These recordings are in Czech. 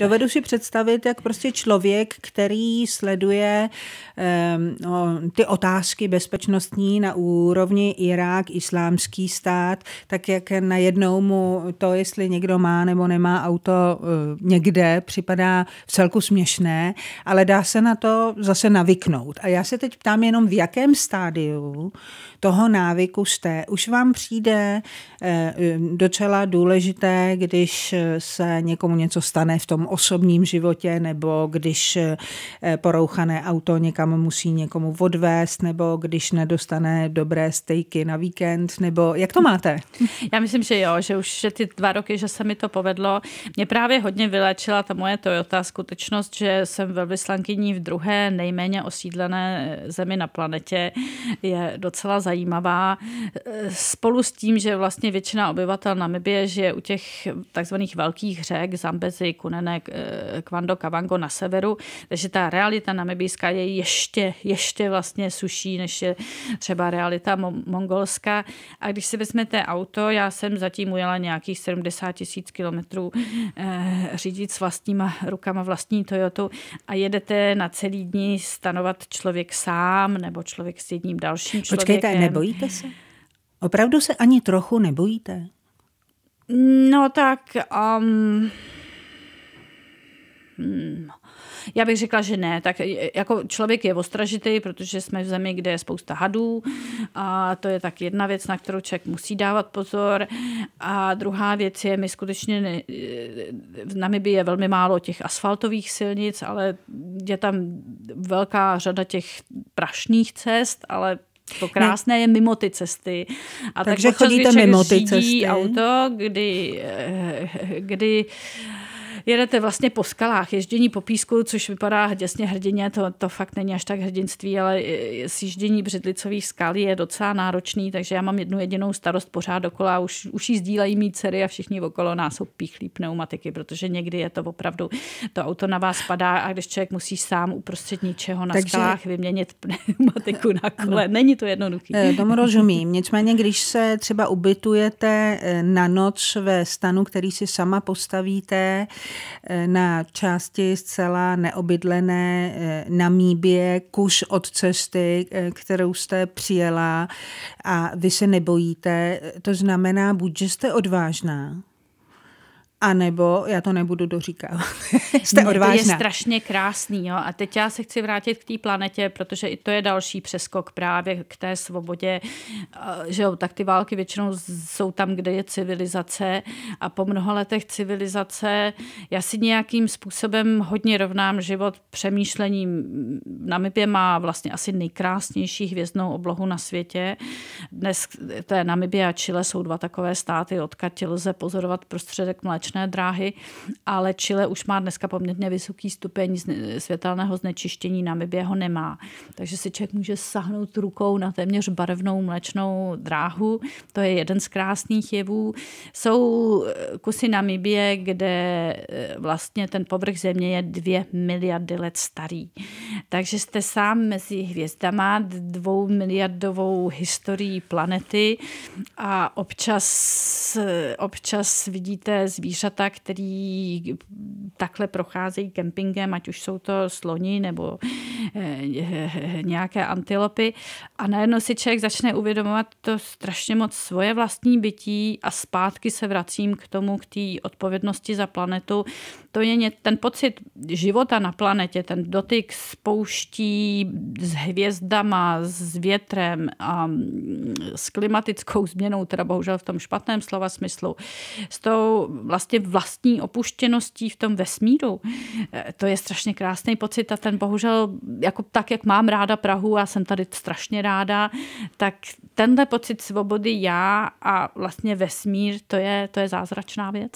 Dovedu si představit, jak prostě člověk, který sleduje um, no, ty otázky bezpečnostní na úrovni Irák, islámský stát, tak jak najednou mu to, jestli někdo má nebo nemá auto uh, někde, připadá v celku směšné, ale dá se na to zase navyknout. A já se teď ptám jenom, v jakém stádiu toho návyku jste. Už vám přijde uh, docela důležité, když se někomu něco stane v tom osobním životě, nebo když eh, porouchané auto někam musí někomu odvést, nebo když nedostane dobré stejky na víkend, nebo jak to máte? Já myslím, že jo, že už ty dva roky, že se mi to povedlo. Mě právě hodně vylečila ta moje Toyota skutečnost, že jsem velvyslankyní v druhé nejméně osídlené eh, zemi na planetě. Je docela zajímavá. Eh, spolu s tím, že vlastně většina obyvatel Namibie žije u těch takzvaných velkých řek, Zambezi, Kunene, Kvando eh, Kavango na severu, takže ta realita namibijská je ještě, ještě vlastně suší, než je třeba realita mongolská. A když si vezmete auto, já jsem zatím ujela nějakých 70 tisíc kilometrů eh, řídit s vlastníma rukama vlastní Toyotu a jedete na celý dní stanovat člověk sám nebo člověk s jedním dalším člověkem. Počkejte, nebojíte se? Opravdu se ani trochu nebojíte? No tak... Um... Hmm. Já bych řekla, že ne. Tak e, jako člověk je ostražitý, protože jsme v zemi, kde je spousta hadů a to je tak jedna věc, na kterou člověk musí dávat pozor. A druhá věc je, my skutečně ne, e, v Namibii je velmi málo těch asfaltových silnic, ale je tam velká řada těch prašných cest, ale to krásné ne. je mimo ty cesty. A Takže tak chodíte mimo ty cesty. auto, kdy, e, kdy jedete vlastně po skalách, ježdění po písku, což vypadá děsně hrdině, to, to fakt není až tak hrdinství, ale sjíždění břidlicových skal je docela náročný, takže já mám jednu jedinou starost pořád dokola, už, už ji sdílejí mý dcery a všichni okolo nás jsou píchlí pneumatiky, protože někdy je to opravdu, to auto na vás padá a když člověk musí sám uprostřed ničeho na takže... skalách vyměnit pneumatiku na kole, ano. není to jednoduché. Eh, tomu rozumím, nicméně když se třeba ubytujete eh, na noc ve stanu, který si sama postavíte, na části zcela neobydlené eh, Namíbě, kuš od cesty, eh, kterou jste přijela a vy se nebojíte. Eh, to znamená, buď, že jste odvážná, a nebo já to nebudu doříkat. Jste ne, To je strašně krásný. Jo? A teď já se chci vrátit k té planetě, protože i to je další přeskok právě k té svobodě. Eh, že jo, tak ty války většinou jsou tam, kde je civilizace a po mnoha letech civilizace já si nějakým způsobem hodně rovnám život přemýšlením. Namibě má vlastně asi nejkrásnější hvězdnou oblohu na světě. Dnes eh, je Namibie a Chile jsou dva takové státy, odkud lze pozorovat prostředek mléčné válečné dráhy, ale Chile už má dneska poměrně vysoký stupeň světelného znečištění, Namibie ho nemá. Takže si člověk může sahnout rukou na téměř barevnou mlečnou dráhu. To je jeden z krásných jevů. Jsou eh, kusy Namibie, kde eh, vlastně ten povrch země je dvě miliardy let starý. Takže jste sám mezi hvězdama, dvou miliardovou historií planety a občas, eh, občas vidíte zvířata, zvířata, který takhle procházejí kempingem, ať už jsou to sloni nebo eh, eh, eh, nějaké antilopy. A najednou si člověk začne uvědomovat to strašně moc svoje vlastní bytí a zpátky se vracím k tomu, k té odpovědnosti za planetu, to je ten pocit života na planetě, ten dotyk s pouští, s hvězdama, s větrem a mm, s klimatickou změnou, teda bohužel v tom špatném slova smyslu, s tou vlastně vlastní opuštěností v tom vesmíru. E, to je strašně krásný pocit a ten bohužel, jako tak, jak mám ráda Prahu a jsem tady strašně ráda, tak tenhle pocit svobody já a vlastně vesmír, to je, to je zázračná věc.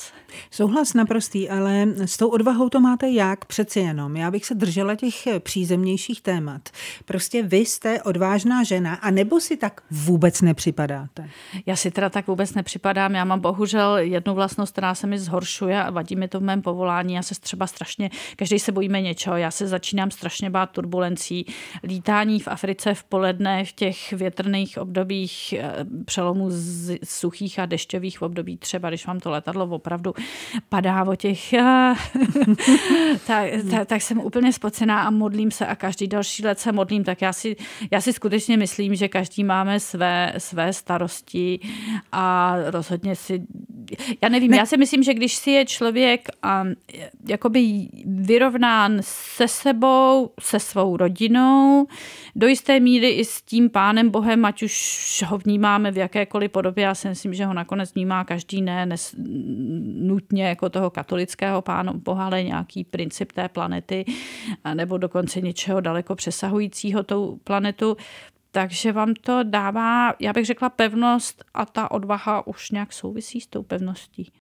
Souhlas naprostý, ale s tou odvahou to máte jak přeci jenom. Já bych se držela těch přízemnějších témat. Prostě vy jste odvážná žena, a nebo si tak vůbec nepřipadáte? Já si teda tak vůbec nepřipadám. Já mám bohužel jednu vlastnost, která se mi zhoršuje a vadí mi to v mém povolání. Já se třeba strašně, každý se bojíme něčeho. Já se začínám strašně bát turbulencí, lítání v Africe v poledne, v těch větrných obdobích obdobích eh, přelomu z suchých a dešťových období, třeba když vám to letadlo opravdu padá o těch, tak, eh, tak, tak jsem úplně spocená a modlím se a každý další let se modlím, tak já si, já si skutečně myslím, že každý máme své, své starosti a rozhodně si já nevím, ne. já si myslím, že když si je člověk um, jakoby vyrovnán se sebou, se svou rodinou, do jisté míry i s tím pánem Bohem, ať už ho vnímáme v jakékoliv podobě, já si myslím, že ho nakonec vnímá každý ne, nes, nutně jako toho katolického pána Boha, ale nějaký princip té planety, nebo dokonce něčeho daleko přesahujícího tou planetu, takže vám to dává, já bych řekla, pevnost a ta odvaha už nějak souvisí s tou pevností.